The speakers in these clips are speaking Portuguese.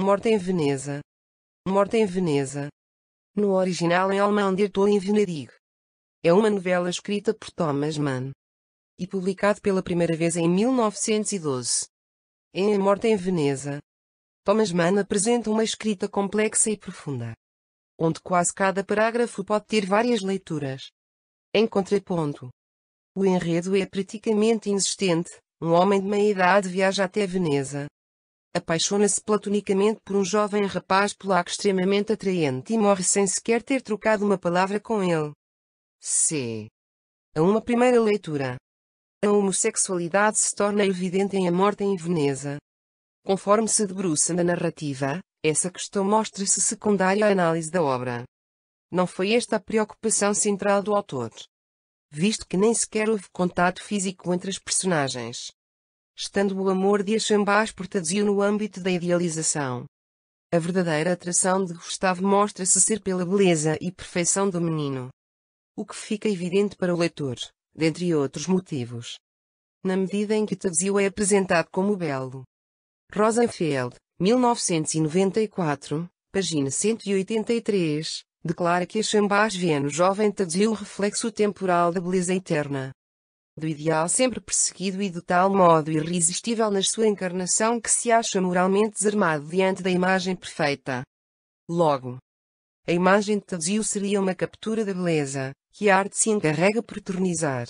Morte em Veneza. Morte em Veneza. No original em alemão Der Tod in Venedig. É uma novela escrita por Thomas Mann. E publicado pela primeira vez em 1912. Em A Morte em Veneza. Thomas Mann apresenta uma escrita complexa e profunda. Onde quase cada parágrafo pode ter várias leituras. Em contraponto. O enredo é praticamente inexistente. Um homem de meia idade viaja até Veneza, apaixona-se platonicamente por um jovem rapaz polaco extremamente atraente e morre sem sequer ter trocado uma palavra com ele. C. A uma primeira leitura. A homossexualidade se torna evidente em A Morte em Veneza. Conforme se debruça na narrativa, essa questão mostra-se secundária à análise da obra. Não foi esta a preocupação central do autor. Visto que nem sequer houve contato físico entre as personagens estando o amor de Achambás por Tadzio no âmbito da idealização. A verdadeira atração de Gustavo mostra-se ser pela beleza e perfeição do menino. O que fica evidente para o leitor, dentre outros motivos. Na medida em que Tadzio é apresentado como belo. Rosenfeld, 1994, página 183, declara que Achambás vê no jovem Tadzio o reflexo temporal da beleza eterna do ideal sempre perseguido e de tal modo irresistível na sua encarnação que se acha moralmente desarmado diante da imagem perfeita. Logo, a imagem de Tadzio seria uma captura da beleza, que a arte se encarrega por eternizar.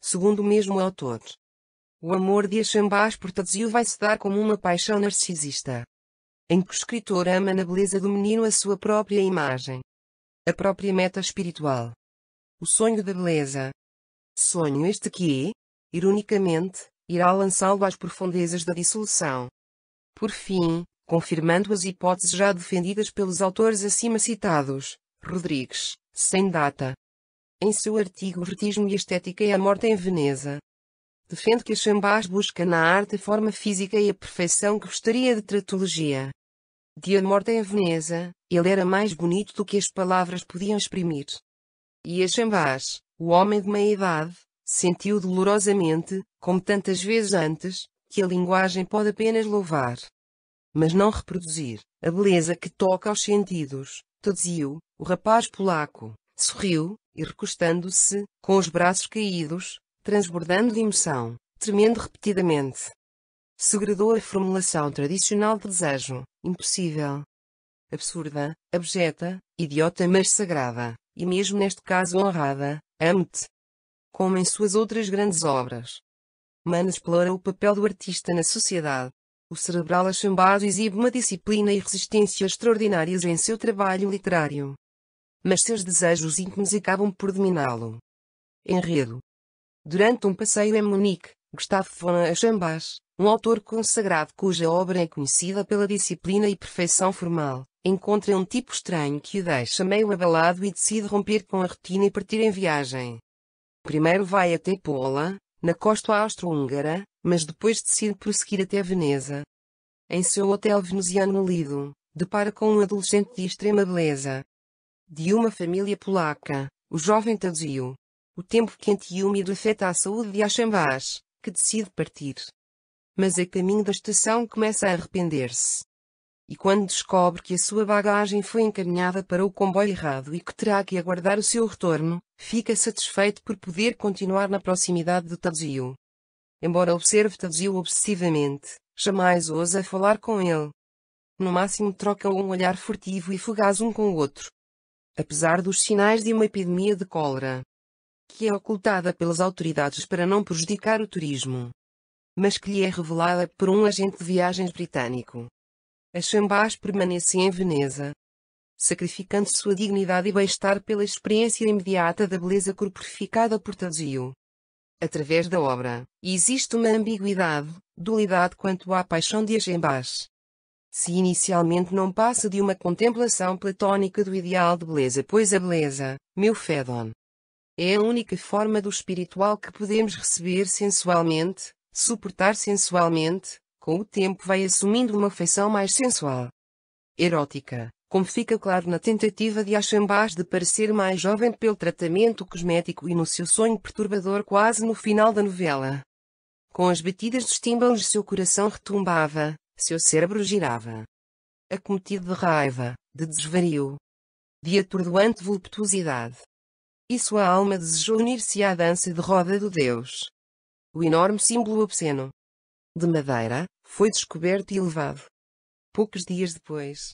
Segundo o mesmo autor, o amor de Achambás por Tadzio vai se dar como uma paixão narcisista, em que o escritor ama na beleza do menino a sua própria imagem, a própria meta espiritual. O sonho da beleza, Sonho este que, é, ironicamente, irá lançá-lo às profundezas da dissolução. Por fim, confirmando as hipóteses já defendidas pelos autores acima citados, Rodrigues, sem data. Em seu artigo Vertismo e Estética e é a Morte em Veneza, defende que a Chambás busca na arte a forma física e a perfeição que gostaria de tratologia. De a morte em Veneza, ele era mais bonito do que as palavras podiam exprimir. E Chambás, o homem de meia-idade, sentiu dolorosamente, como tantas vezes antes, que a linguagem pode apenas louvar, mas não reproduzir, a beleza que toca aos sentidos, todziu, o rapaz polaco, sorriu, e recostando-se, com os braços caídos, transbordando de emoção, tremendo repetidamente. Segredou a formulação tradicional de desejo, impossível, absurda, abjeta, idiota mas sagrada, e mesmo neste caso honrada, amo-te. Como em suas outras grandes obras. Mann explora o papel do artista na sociedade. O cerebral achambado exibe uma disciplina e resistência extraordinárias em seu trabalho literário. Mas seus desejos íntimos acabam por dominá-lo. Enredo. Durante um passeio em Munique, Gustavo von Achambas, um autor consagrado cuja obra é conhecida pela disciplina e perfeição formal, encontra um tipo estranho que o deixa meio abalado e decide romper com a rotina e partir em viagem. Primeiro vai até Pola, na costa austro-húngara, mas depois decide prosseguir até Veneza. Em seu hotel veneziano Lido, depara com um adolescente de extrema beleza. De uma família polaca, o jovem traduziu. O tempo quente e úmido afeta a saúde de Achambás, que decide partir mas a caminho da estação começa a arrepender-se. E quando descobre que a sua bagagem foi encaminhada para o comboio errado e que terá que aguardar o seu retorno, fica satisfeito por poder continuar na proximidade de Tadzio. Embora observe Tadzio obsessivamente, jamais ousa falar com ele. No máximo troca um olhar furtivo e fugaz um com o outro. Apesar dos sinais de uma epidemia de cólera, que é ocultada pelas autoridades para não prejudicar o turismo, mas que lhe é revelada por um agente de viagens britânico. A Chambás permanece em Veneza, sacrificando sua dignidade e bem-estar pela experiência imediata da beleza corporificada por Tadzio. Através da obra, existe uma ambiguidade, dualidade quanto à paixão de Agembás. Se inicialmente não passa de uma contemplação platônica do ideal de beleza, pois a beleza, meu Fedon, é a única forma do espiritual que podemos receber sensualmente, Suportar sensualmente, com o tempo vai assumindo uma feição mais sensual. Erótica, como fica claro na tentativa de Achambás de parecer mais jovem pelo tratamento cosmético e no seu sonho perturbador quase no final da novela. Com as batidas dos tímbalos seu coração retumbava, seu cérebro girava. Acometido de raiva, de desvario, de atordoante voluptuosidade. E sua alma desejou unir-se à dança de roda do Deus, o enorme símbolo obsceno de madeira foi descoberto e levado. Poucos dias depois,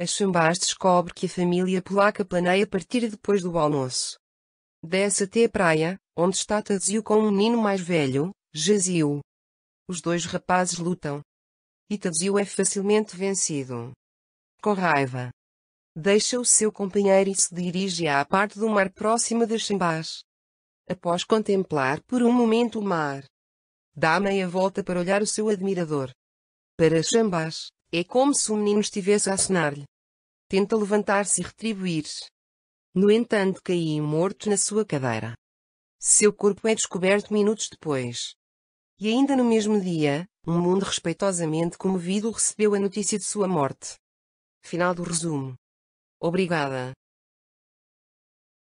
a Chambás descobre que a família polaca planeia partir depois do almoço. Desce até a praia, onde está Tadzio com um menino mais velho, Jazio. Os dois rapazes lutam. E Tadzio é facilmente vencido. Com raiva. Deixa o seu companheiro e se dirige à parte do mar próxima da Chambás após contemplar por um momento o mar. Dá meia volta para olhar o seu admirador. Para Chambás, é como se o menino estivesse a acenar-lhe. Tenta levantar-se e retribuir. No entanto, caí morto na sua cadeira. Seu corpo é descoberto minutos depois. E ainda no mesmo dia, um mundo respeitosamente comovido recebeu a notícia de sua morte. Final do resumo. Obrigada.